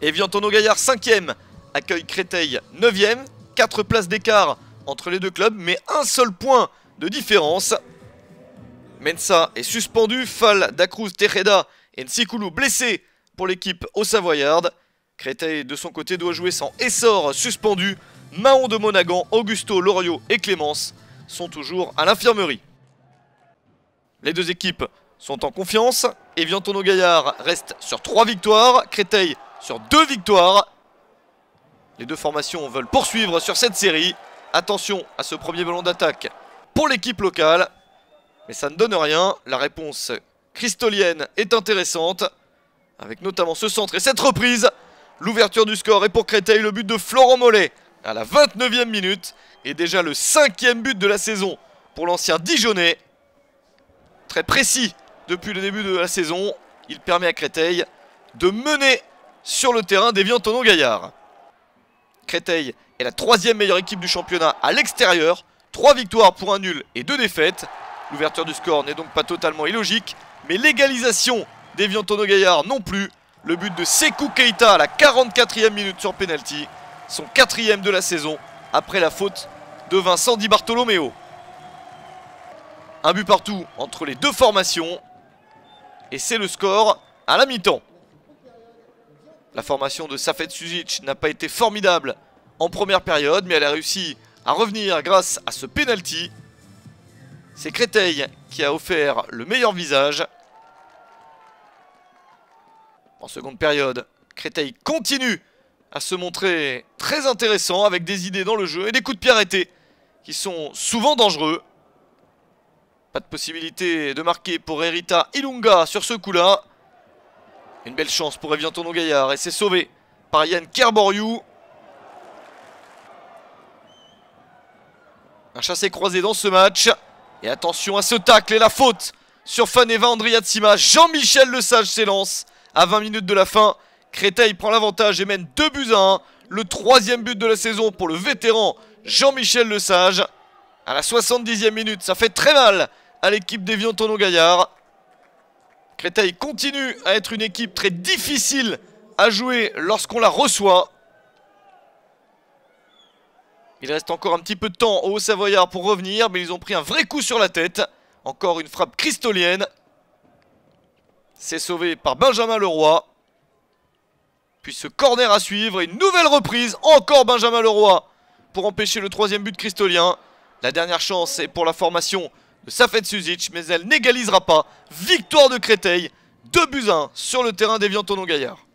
Evian Tonneau Gaillard 5ème accueille Créteil 9 e 4 places d'écart entre les deux clubs, mais un seul point de différence. Mensa est suspendu, Fall, Dacruz, Tejeda et Nsikoulou blessés pour l'équipe au Savoyard. Créteil de son côté doit jouer sans Essor suspendu. Mahon de Monagan, Augusto, Lorio et Clémence sont toujours à l'infirmerie. Les deux équipes sont en confiance. Evian Tonneau Gaillard reste sur 3 victoires. Créteil sur deux victoires. Les deux formations veulent poursuivre sur cette série. Attention à ce premier ballon d'attaque pour l'équipe locale. Mais ça ne donne rien. La réponse cristolienne est intéressante. Avec notamment ce centre et cette reprise. L'ouverture du score est pour Créteil le but de Florent Mollet à la 29e minute. Et déjà le cinquième but de la saison pour l'ancien Dijonais. Très précis depuis le début de la saison. Il permet à Créteil de mener sur le terrain d'Evian Gaillard. Créteil est la troisième meilleure équipe du championnat à l'extérieur. Trois victoires pour un nul et deux défaites. L'ouverture du score n'est donc pas totalement illogique, mais l'égalisation d'Evian Gaillard non plus. Le but de Sekou Keita à la 44e minute sur penalty, son quatrième de la saison après la faute de Vincent Di Bartolomeo. Un but partout entre les deux formations et c'est le score à la mi-temps. La formation de Safet Suzic n'a pas été formidable en première période, mais elle a réussi à revenir grâce à ce penalty. C'est Créteil qui a offert le meilleur visage. En seconde période, Créteil continue à se montrer très intéressant avec des idées dans le jeu et des coups de pied arrêtés qui sont souvent dangereux. Pas de possibilité de marquer pour Erita Ilunga sur ce coup-là. Une belle chance pour Evian Tonon Gaillard. Et c'est sauvé par Yann Kerboriou. Un chassé croisé dans ce match. Et attention à ce tacle et la faute sur Faneva Andriatsima. Jean-Michel Lesage s'élance à 20 minutes de la fin. Créteil prend l'avantage et mène 2 buts à 1. Le troisième but de la saison pour le vétéran Jean-Michel Lesage. À la 70e minute, ça fait très mal à l'équipe d'Evian Tonon Gaillard. Créteil continue à être une équipe très difficile à jouer lorsqu'on la reçoit. Il reste encore un petit peu de temps aux Savoyards pour revenir, mais ils ont pris un vrai coup sur la tête. Encore une frappe cristolienne. C'est sauvé par Benjamin Leroy. Puis ce corner à suivre, une nouvelle reprise, encore Benjamin Leroy pour empêcher le troisième but cristolien. La dernière chance est pour la formation de Safet Suzic, mais elle n'égalisera pas. Victoire de Créteil, 2 buts 1 sur le terrain des vianton Gaillard.